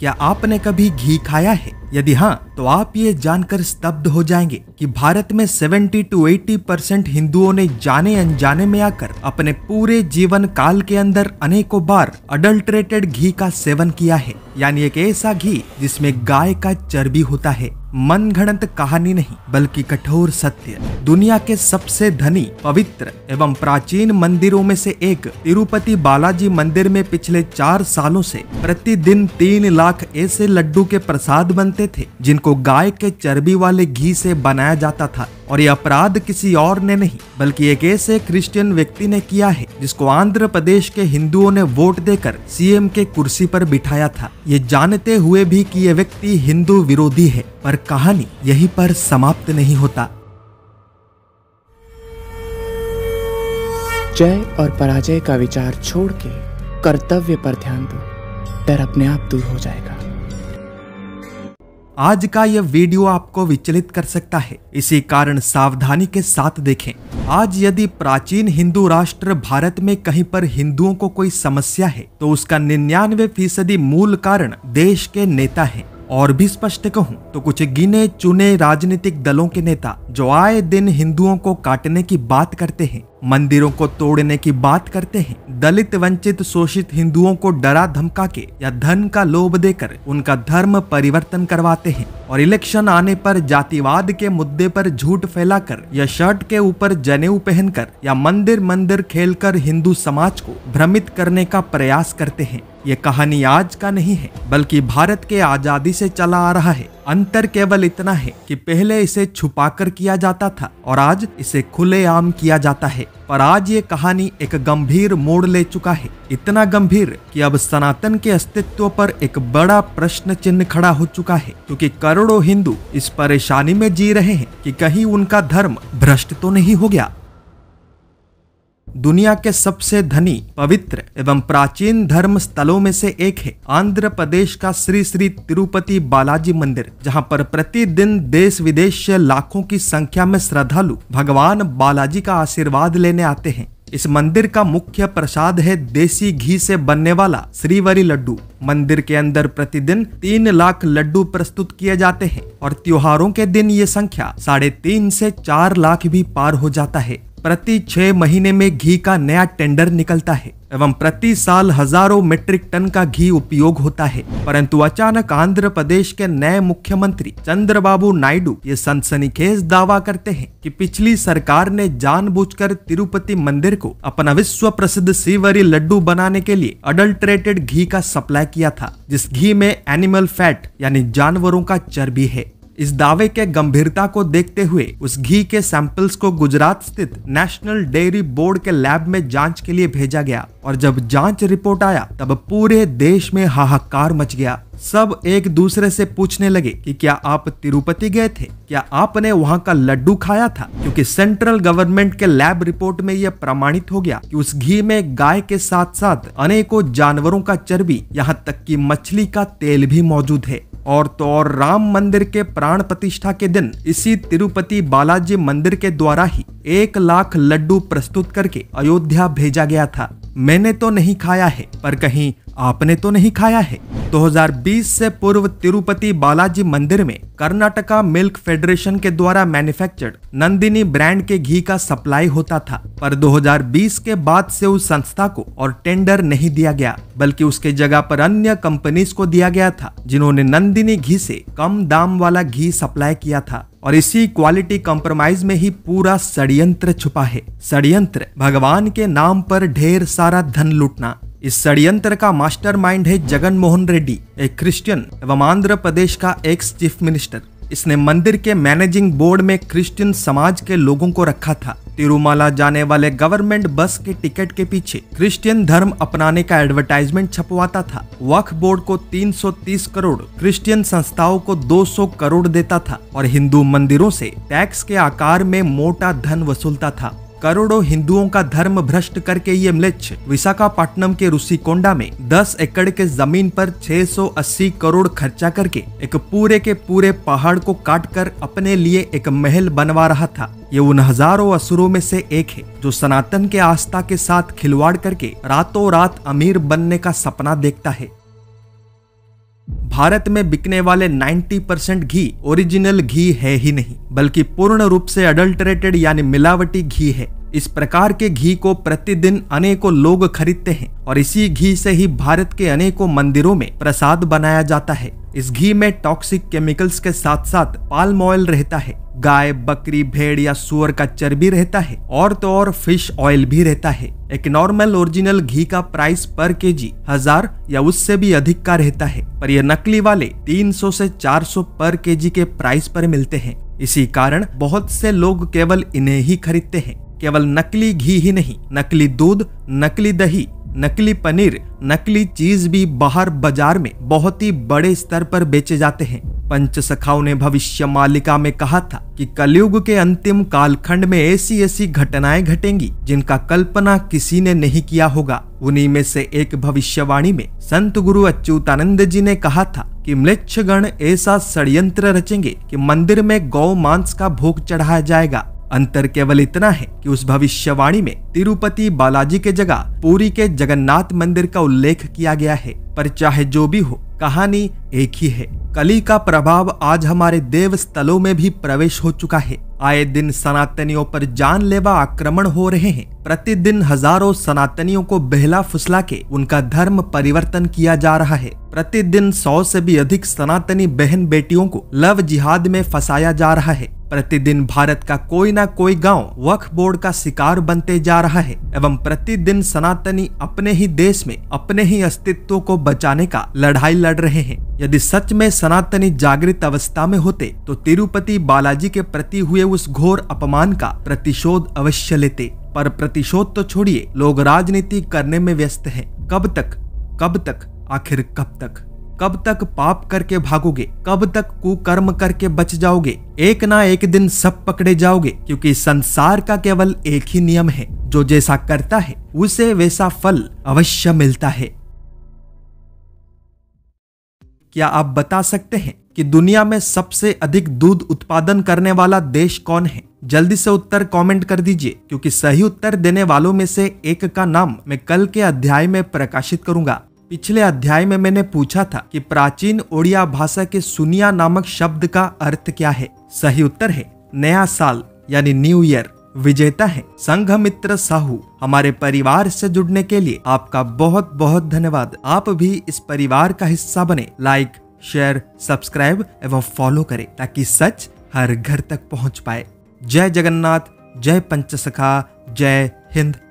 क्या आपने कभी घी खाया है यदि हाँ तो आप ये जानकर स्तब्ध हो जाएंगे कि भारत में 70 टू 80 परसेंट हिंदुओं ने जाने अनजाने में आकर अपने पूरे जीवन काल के अंदर अनेकों बार अडल्ट्रेटेड घी का सेवन किया है यानी एक ऐसा घी जिसमें गाय का चर्बी होता है मन घड़ंत कहानी नहीं बल्कि कठोर सत्य दुनिया के सबसे धनी पवित्र एवं प्राचीन मंदिरों में से एक तिरुपति बालाजी मंदिर में पिछले चार सालों से प्रतिदिन तीन लाख ऐसे लड्डू के प्रसाद बनते थे जिनको को गाय के चर्बी वाले घी से बनाया जाता था और यह अपराध किसी और ने नहीं बल्कि एक ऐसे क्रिश्चियन व्यक्ति ने किया है जिसको आंध्र प्रदेश के हिंदुओं ने वोट देकर सीएम के कुर्सी पर बिठाया था ये जानते हुए भी कि यह व्यक्ति हिंदू विरोधी है पर कहानी यहीं पर समाप्त नहीं होता जय और पराजय का विचार छोड़ के कर्तव्य पर ध्यान दो डर अपने आप दूर हो जाएगा आज का यह वीडियो आपको विचलित कर सकता है इसी कारण सावधानी के साथ देखें आज यदि प्राचीन हिंदू राष्ट्र भारत में कहीं पर हिंदुओं को कोई समस्या है तो उसका निन्यानवे फीसदी मूल कारण देश के नेता है और भी स्पष्ट कहूँ तो कुछ गिने चुने राजनीतिक दलों के नेता जो आए दिन हिंदुओं को काटने की बात करते हैं मंदिरों को तोड़ने की बात करते हैं दलित वंचित शोषित हिंदुओं को डरा धमका के या धन का लोभ देकर उनका धर्म परिवर्तन करवाते हैं और इलेक्शन आने पर जातिवाद के मुद्दे पर झूठ फैलाकर या शर्ट के ऊपर जनेऊ पहनकर या मंदिर मंदिर खेलकर हिंदू समाज को भ्रमित करने का प्रयास करते हैं ये कहानी आज का नहीं है बल्कि भारत के आजादी से चला आ रहा है अंतर केवल इतना है कि पहले इसे छुपाकर किया जाता था और आज इसे खुलेआम किया जाता है पर आज ये कहानी एक गंभीर मोड़ ले चुका है इतना गंभीर कि अब सनातन के अस्तित्व पर एक बड़ा प्रश्न चिन्ह खड़ा हो चुका है क्योंकि करोड़ों हिंदू इस परेशानी में जी रहे हैं कि कहीं उनका धर्म भ्रष्ट तो नहीं हो गया दुनिया के सबसे धनी पवित्र एवं प्राचीन धर्म स्थलों में से एक है आंध्र प्रदेश का श्री श्री तिरुपति बालाजी मंदिर जहां पर प्रतिदिन देश विदेश से लाखों की संख्या में श्रद्धालु भगवान बालाजी का आशीर्वाद लेने आते हैं इस मंदिर का मुख्य प्रसाद है देसी घी से बनने वाला श्रीवरी लड्डू मंदिर के अंदर प्रतिदिन तीन लाख लड्डू प्रस्तुत किए जाते हैं और त्योहारों के दिन ये संख्या साढ़े तीन से चार लाख भी पार हो जाता है प्रति छह महीने में घी का नया टेंडर निकलता है एवं प्रति साल हजारों मेट्रिक टन का घी उपयोग होता है परंतु अचानक आंध्र प्रदेश के नए मुख्यमंत्री चंद्रबाबू नायडू ये सनसनीखेज दावा करते हैं कि पिछली सरकार ने जानबूझकर तिरुपति मंदिर को अपना विश्व प्रसिद्ध सीवरी लड्डू बनाने के लिए अडल्ट्रेटेड घी का सप्लाई किया था जिस घी में एनिमल फैट यानी जानवरों का चर्बी है इस दावे के गंभीरता को देखते हुए उस घी के सैंपल्स को गुजरात स्थित नेशनल डेयरी बोर्ड के लैब में जांच के लिए भेजा गया और जब जांच रिपोर्ट आया तब पूरे देश में हाहाकार मच गया सब एक दूसरे से पूछने लगे कि क्या आप तिरुपति गए थे क्या आपने वहाँ का लड्डू खाया था क्योंकि सेंट्रल गवर्नमेंट के लैब रिपोर्ट में यह प्रमाणित हो गया कि उस घी में गाय के साथ साथ अनेकों जानवरों का चर्बी यहाँ तक कि मछली का तेल भी मौजूद है और तो और राम मंदिर के प्राण प्रतिष्ठा के दिन इसी तिरुपति बालाजी मंदिर के द्वारा ही एक लाख लड्डू प्रस्तुत करके अयोध्या भेजा गया था मैंने तो नहीं खाया है पर कहीं आपने तो नहीं खाया है 2020 से पूर्व तिरुपति बालाजी मंदिर में कर्नाटका मिल्क फेडरेशन के द्वारा मैन्युफैक्चर्ड नंदिनी ब्रांड के घी का सप्लाई होता था पर 2020 के बाद से उस संस्था को और टेंडर नहीं दिया गया बल्कि उसके जगह पर अन्य कंपनीज को दिया गया था जिन्होंने नंदिनी घी से कम दाम वाला घी सप्लाई किया था और इसी क्वालिटी कॉम्प्रोमाइज में ही पूरा षड्यंत्र छुपा है षड्यंत्र भगवान के नाम पर ढेर सारा धन लूटना इस षडयंत्र का मास्टरमाइंड है जगन मोहन रेड्डी एक क्रिश्चियन एवं आंध्र प्रदेश का एक्स चीफ मिनिस्टर इसने मंदिर के मैनेजिंग बोर्ड में क्रिश्चियन समाज के लोगों को रखा था तिरुमाला जाने वाले गवर्नमेंट बस के टिकट के पीछे क्रिश्चियन धर्म अपनाने का एडवर्टाइजमेंट छपवाता था वक्फ बोर्ड को 330 करोड़ क्रिश्चियन संस्थाओं को 200 करोड़ देता था और हिंदू मंदिरों से टैक्स के आकार में मोटा धन वसूलता था करोड़ों हिंदुओं का धर्म भ्रष्ट करके ये म्लेच्छ विशाखापट्टनम के रुसिकोंडा में 10 एकड़ के जमीन पर 680 करोड़ खर्चा करके एक पूरे के पूरे पहाड़ को काट कर अपने लिए एक महल बनवा रहा था ये उन हजारों असुरों में से एक है जो सनातन के आस्था के साथ खिलवाड़ करके रातों रात अमीर बनने का सपना देखता है भारत में बिकने वाले 90 परसेंट घी ओरिजिनल घी है ही नहीं बल्कि पूर्ण रूप से अडल्टरेटेड यानी मिलावटी घी है इस प्रकार के घी को प्रतिदिन अनेकों लोग खरीदते हैं और इसी घी से ही भारत के अनेकों मंदिरों में प्रसाद बनाया जाता है इस घी में टॉक्सिक केमिकल्स के साथ साथ पाल्म ऑयल रहता है गाय बकरी भेड़ या सुअर का चर्बी रहता है और तो और फिश ऑयल भी रहता है एक नॉर्मल ओरिजिनल घी का प्राइस पर केजी हजार या उससे भी अधिक का रहता है पर यह नकली वाले 300 से 400 पर केजी के प्राइस पर मिलते हैं इसी कारण बहुत से लोग केवल इन्हें ही खरीदते हैं केवल नकली घी ही नहीं नकली दूध नकली दही नकली पनीर नकली चीज भी बाहर बाजार में बहुत ही बड़े स्तर पर बेचे जाते हैं पंच सखाओ ने भविष्य मालिका में कहा था कि कलयुग के अंतिम कालखंड में ऐसी ऐसी घटनाएं घटेंगी जिनका कल्पना किसी ने नहीं किया होगा उन्हीं में से एक भविष्यवाणी में संत गुरु अच्युतानंद जी ने कहा था कि गण ऐसा षड्यंत्र रचेंगे कि मंदिर में गौ मांस का भोग चढ़ाया जाएगा अंतर केवल इतना है कि उस भविष्यवाणी में तिरुपति बालाजी के जगह पुरी के जगन्नाथ मंदिर का उल्लेख किया गया है पर चाहे जो भी हो कहानी एक ही है कली का प्रभाव आज हमारे देव स्थलों में भी प्रवेश हो चुका है आए दिन सनातनियों पर जानलेवा आक्रमण हो रहे हैं प्रतिदिन हजारों सनातनियों को बेहला फुसला के उनका धर्म परिवर्तन किया जा रहा है प्रतिदिन सौ से भी अधिक सनातनी बहन बेटियों को लव जिहाद में फंसाया जा रहा है प्रतिदिन भारत का कोई ना कोई गांव वक्फ बोर्ड का शिकार बनते जा रहा है एवं प्रतिदिन सनातनी अपने ही देश में अपने ही अस्तित्व को बचाने का लड़ाई लड़ रहे हैं यदि सच में सनातनी जागृत अवस्था में होते तो तिरुपति बालाजी के प्रति हुए उस घोर अपमान का प्रतिशोध अवश्य लेते पर प्रतिशोध तो छोड़िए लोग राजनीति करने में व्यस्त हैं कब तक कब तक आखिर कब तक कब तक पाप करके भागोगे कब तक कुकर्म करके बच जाओगे एक ना एक दिन सब पकड़े जाओगे क्योंकि संसार का केवल एक ही नियम है जो जैसा करता है उसे वैसा फल अवश्य मिलता है क्या आप बता सकते हैं कि दुनिया में सबसे अधिक दूध उत्पादन करने वाला देश कौन है जल्दी से उत्तर कमेंट कर दीजिए क्योंकि सही उत्तर देने वालों में से एक का नाम मैं कल के अध्याय में प्रकाशित करूंगा पिछले अध्याय में मैंने पूछा था कि प्राचीन ओडिया भाषा के सुनिया नामक शब्द का अर्थ क्या है सही उत्तर है नया साल यानी न्यू ईयर विजेता है संघ मित्र साहू हमारे परिवार से जुड़ने के लिए आपका बहुत बहुत धन्यवाद आप भी इस परिवार का हिस्सा बने लाइक शेयर सब्सक्राइब एवं फॉलो करें ताकि सच हर घर तक पहुंच पाए जय जगन्नाथ जय पंचसखा जय हिंद